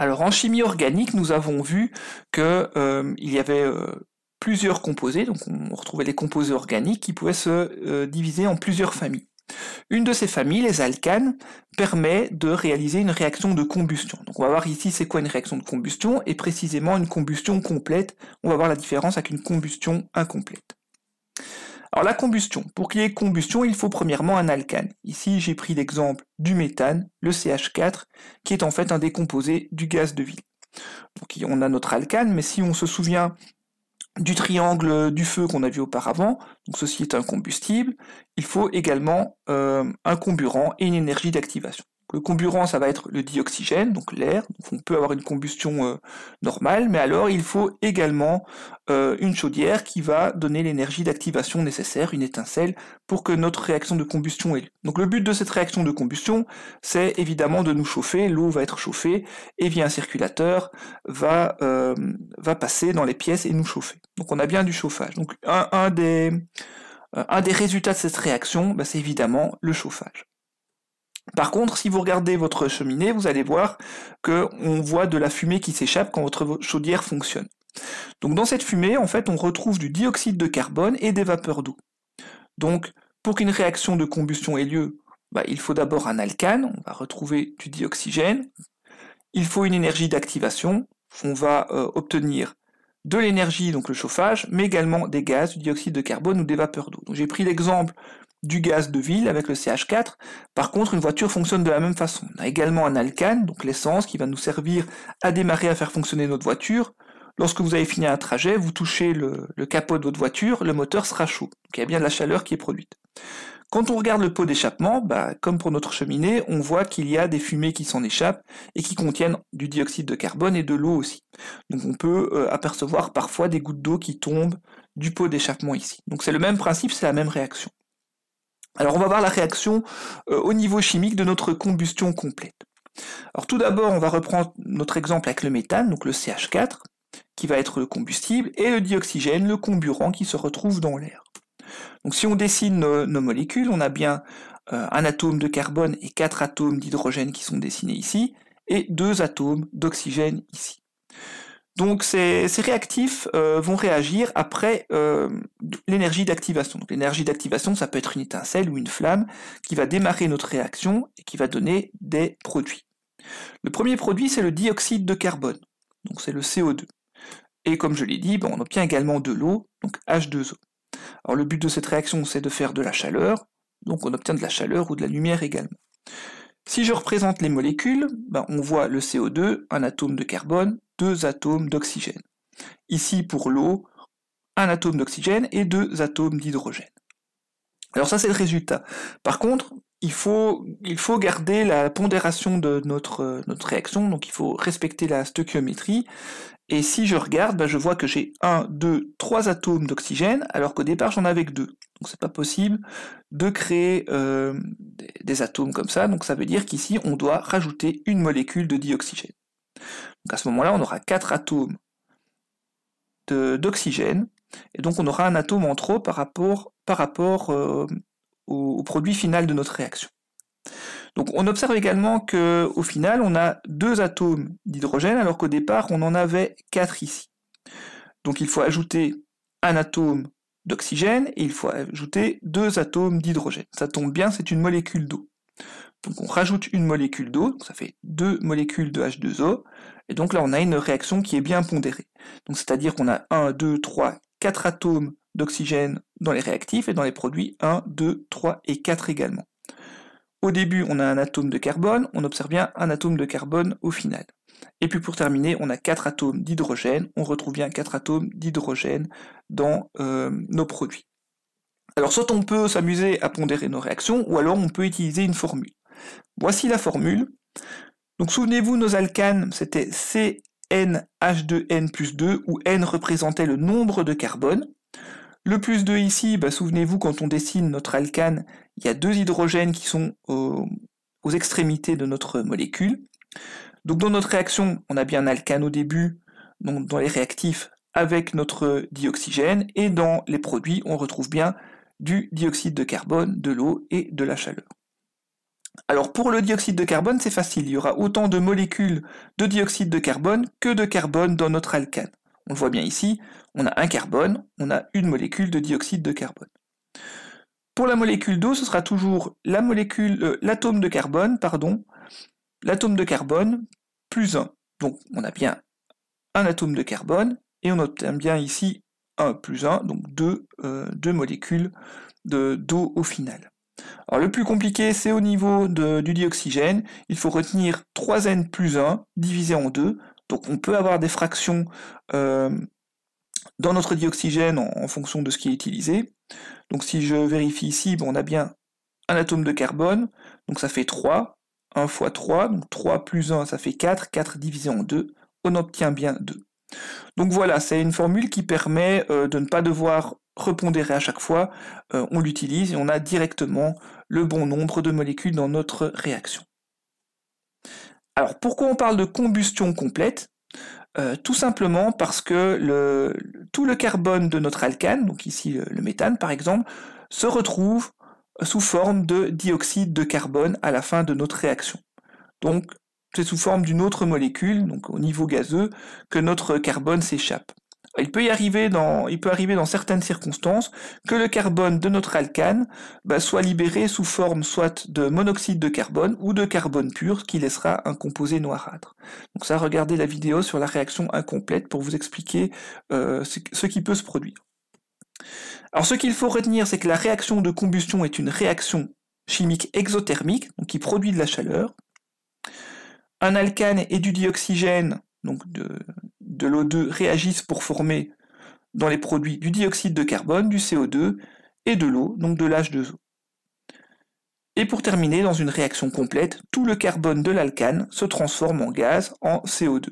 Alors en chimie organique, nous avons vu qu'il euh, y avait euh, plusieurs composés, donc on retrouvait les composés organiques qui pouvaient se euh, diviser en plusieurs familles. Une de ces familles, les alcanes, permet de réaliser une réaction de combustion. Donc on va voir ici c'est quoi une réaction de combustion et précisément une combustion complète. On va voir la différence avec une combustion incomplète. Alors la combustion. Pour qu'il y ait combustion, il faut premièrement un alcane. Ici, j'ai pris l'exemple du méthane, le CH4, qui est en fait un décomposé du gaz de ville. Donc on a notre alcane, mais si on se souvient du triangle du feu qu'on a vu auparavant, donc ceci est un combustible, il faut également euh, un comburant et une énergie d'activation. Le comburant, ça va être le dioxygène, donc l'air. On peut avoir une combustion euh, normale, mais alors il faut également euh, une chaudière qui va donner l'énergie d'activation nécessaire, une étincelle, pour que notre réaction de combustion ait Donc le but de cette réaction de combustion, c'est évidemment de nous chauffer. L'eau va être chauffée et via un circulateur va, euh, va passer dans les pièces et nous chauffer. Donc on a bien du chauffage. Donc un, des, un des résultats de cette réaction, bah, c'est évidemment le chauffage. Par contre, si vous regardez votre cheminée, vous allez voir que on voit de la fumée qui s'échappe quand votre chaudière fonctionne. Donc dans cette fumée, en fait, on retrouve du dioxyde de carbone et des vapeurs d'eau. Donc pour qu'une réaction de combustion ait lieu, bah, il faut d'abord un alcane, on va retrouver du dioxygène. Il faut une énergie d'activation, on va euh, obtenir de l'énergie, donc le chauffage, mais également des gaz, du dioxyde de carbone ou des vapeurs d'eau. j'ai pris l'exemple du gaz de ville avec le CH4. Par contre, une voiture fonctionne de la même façon. On a également un alcane, donc l'essence, qui va nous servir à démarrer, à faire fonctionner notre voiture. Lorsque vous avez fini un trajet, vous touchez le, capot de votre voiture, le moteur sera chaud. il y a bien de la chaleur qui est produite. Quand on regarde le pot d'échappement, bah, comme pour notre cheminée, on voit qu'il y a des fumées qui s'en échappent et qui contiennent du dioxyde de carbone et de l'eau aussi. Donc on peut euh, apercevoir parfois des gouttes d'eau qui tombent du pot d'échappement ici. Donc c'est le même principe, c'est la même réaction. Alors on va voir la réaction euh, au niveau chimique de notre combustion complète. Alors tout d'abord, on va reprendre notre exemple avec le méthane, donc le CH4, qui va être le combustible, et le dioxygène, le comburant qui se retrouve dans l'air. Donc si on dessine nos, molécules, on a bien euh, un atome de carbone et quatre atomes d'hydrogène qui sont dessinés ici, et deux atomes d'oxygène ici. Donc ces, réactifs euh, vont réagir après euh, l'énergie d'activation. L'énergie d'activation, ça peut être une étincelle ou une flamme qui va démarrer notre réaction et qui va donner des produits. Le premier produit, c'est le dioxyde de carbone, donc c'est le CO2. Et comme je l'ai dit, ben, on obtient également de l'eau, donc H2O. Alors le but de cette réaction, c'est de faire de la chaleur, donc on obtient de la chaleur ou de la lumière également. Si je représente les molécules, ben, on voit le CO2, un atome de carbone, deux atomes d'oxygène. Ici, pour l'eau, un atome d'oxygène et deux atomes d'hydrogène. Alors ça, c'est le résultat. Par contre, il faut, il faut garder la pondération de notre, notre réaction, donc il faut respecter la stoichiométrie. Et si je regarde, ben, je vois que j'ai 1, 2, 3 atomes d'oxygène, alors qu'au départ j'en avais que 2. Donc c'est pas possible de créer euh, des, atomes comme ça, donc ça veut dire qu'ici on doit rajouter une molécule de dioxygène. Donc à ce moment-là, on aura 4 atomes d'oxygène, et donc on aura un atome en trop par rapport, par rapport euh, au, produit final de notre réaction. Donc on observe également qu'au final on a deux atomes d'hydrogène alors qu'au départ on en avait quatre ici. Donc il faut ajouter un atome d'oxygène et il faut ajouter deux atomes d'hydrogène. Ça tombe bien, c'est une molécule d'eau. Donc on rajoute une molécule d'eau, ça fait deux molécules de H2O, et donc là on a une réaction qui est bien pondérée. Donc c'est-à-dire qu'on a 1, 2, 3, quatre atomes d'oxygène dans les réactifs et dans les produits 1, 2, 3 et 4 également. Au début, on a un atome de carbone, on observe bien un atome de carbone au final. Et puis pour terminer, on a 4 atomes d'hydrogène, on retrouve bien 4 atomes d'hydrogène dans euh, nos produits. Alors soit on peut s'amuser à pondérer nos réactions, ou alors on peut utiliser une formule. Voici la formule. Donc souvenez-vous, nos alcanes, c'était CnH2n plus 2, où n représentait le nombre de carbone. Le plus 2 ici, bah, souvenez-vous, quand on dessine notre alcane, il y a deux hydrogènes qui sont aux, extrémités de notre molécule. Donc dans notre réaction, on a bien un alcane au début, dans les réactifs avec notre dioxygène, et dans les produits, on retrouve bien du dioxyde de carbone, de l'eau et de la chaleur. Alors pour le dioxyde de carbone, c'est facile, il y aura autant de molécules de dioxyde de carbone que de carbone dans notre alcane. On voit bien ici, on a un carbone, on a une molécule de dioxyde de carbone. Pour la molécule d'eau, ce sera toujours la molécule, euh, l'atome de carbone, pardon, l'atome de carbone plus 1. Donc on a bien un atome de carbone et on obtient bien ici 1 plus 1, donc deux euh, molécules d'eau au final. Alors le plus compliqué, c'est au niveau du dioxygène. Il faut retenir 3n plus 1 divisé en 2, donc on peut avoir des fractions euh, dans notre dioxygène en, fonction de ce qui est utilisé. Donc si je vérifie ici, on a bien un atome de carbone, donc ça fait 3, 1 fois 3, donc 3 plus 1 ça fait 4, 4 divisé en 2, on obtient bien 2. Donc voilà, c'est une formule qui permet euh, de ne pas devoir repondérer à chaque fois, euh, on l'utilise et on a directement le bon nombre de molécules dans notre réaction. Alors pourquoi on parle de combustion complète euh, tout simplement parce que le, tout le carbone de notre alcane, donc ici le, le, méthane par exemple, se retrouve sous forme de dioxyde de carbone à la fin de notre réaction. Donc c'est sous forme d'une autre molécule, donc au niveau gazeux, que notre carbone s'échappe il peut y arriver dans, il peut arriver dans certaines circonstances que le carbone de notre alcane bah, soit libéré sous forme soit de monoxyde de carbone ou de carbone pur, ce qui laissera un composé noirâtre. Donc ça, regardez la vidéo sur la réaction incomplète pour vous expliquer euh, ce qui peut se produire. Alors ce qu'il faut retenir, c'est que la réaction de combustion est une réaction chimique exothermique, donc qui produit de la chaleur. Un alcane et du dioxygène, donc de, de l'O2 réagissent pour former dans les produits du dioxyde de carbone, du CO2 et de l'eau, donc de l'H2O. Et pour terminer, dans une réaction complète, tout le carbone de l'alcane se transforme en gaz, en CO2.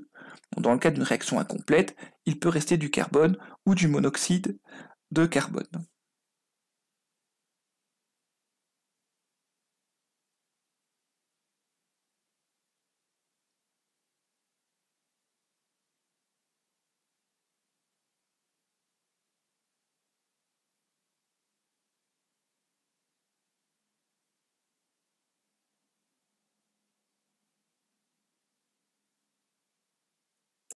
Dans le cas d'une réaction incomplète, il peut rester du carbone ou du monoxyde de carbone.